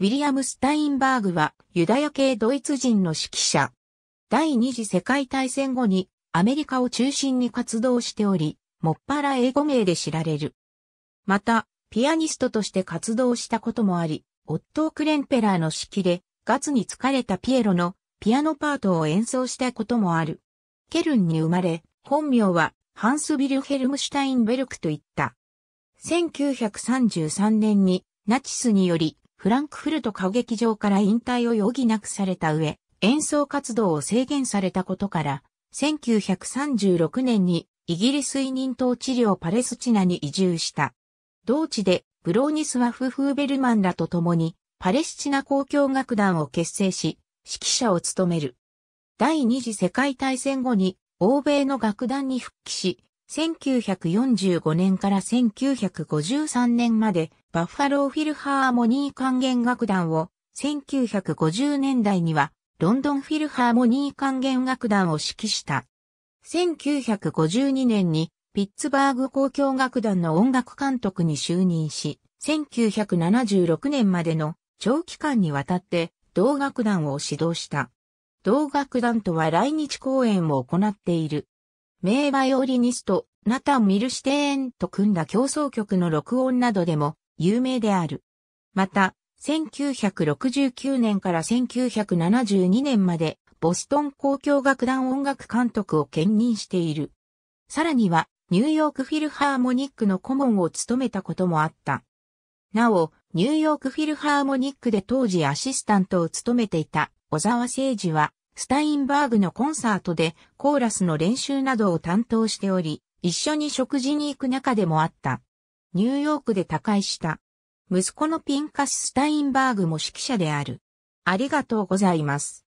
ウィリアム・スタインバーグはユダヤ系ドイツ人の指揮者。第二次世界大戦後にアメリカを中心に活動しており、もっぱら英語名で知られる。また、ピアニストとして活動したこともあり、オットー・クレンペラーの指揮で、ガツに疲れたピエロのピアノパートを演奏したこともある。ケルンに生まれ、本名はハンス・ビルヘルムシュタインベルクといった。1933年にナチスによりフランクフルト歌劇場から引退を余儀なくされた上、演奏活動を制限されたことから、1936年にイギリス委任統治領パレスチナに移住した。同地でブローニスワフ・フーベルマンらと共にパレスチナ公共楽団を結成し、指揮者を務める。第二次世界大戦後に欧米の楽団に復帰し、1945年から1953年までバッファローフィルハーモニー管弦楽団を、1950年代には、ロンドンフィルハーモニー管弦楽団を指揮した。1952年に、ピッツバーグ交響楽団の音楽監督に就任し、1976年までの長期間にわたって同楽団を指導した。同楽団とは来日公演を行っている。名バイオリニスト、ナタン・ミルシテーンと組んだ競争曲の録音などでも有名である。また、1969年から1972年までボストン公共楽団音楽監督を兼任している。さらには、ニューヨークフィルハーモニックの顧問を務めたこともあった。なお、ニューヨークフィルハーモニックで当時アシスタントを務めていた小沢誠二は、スタインバーグのコンサートでコーラスの練習などを担当しており、一緒に食事に行く中でもあった。ニューヨークで他界した。息子のピンカス・スタインバーグも指揮者である。ありがとうございます。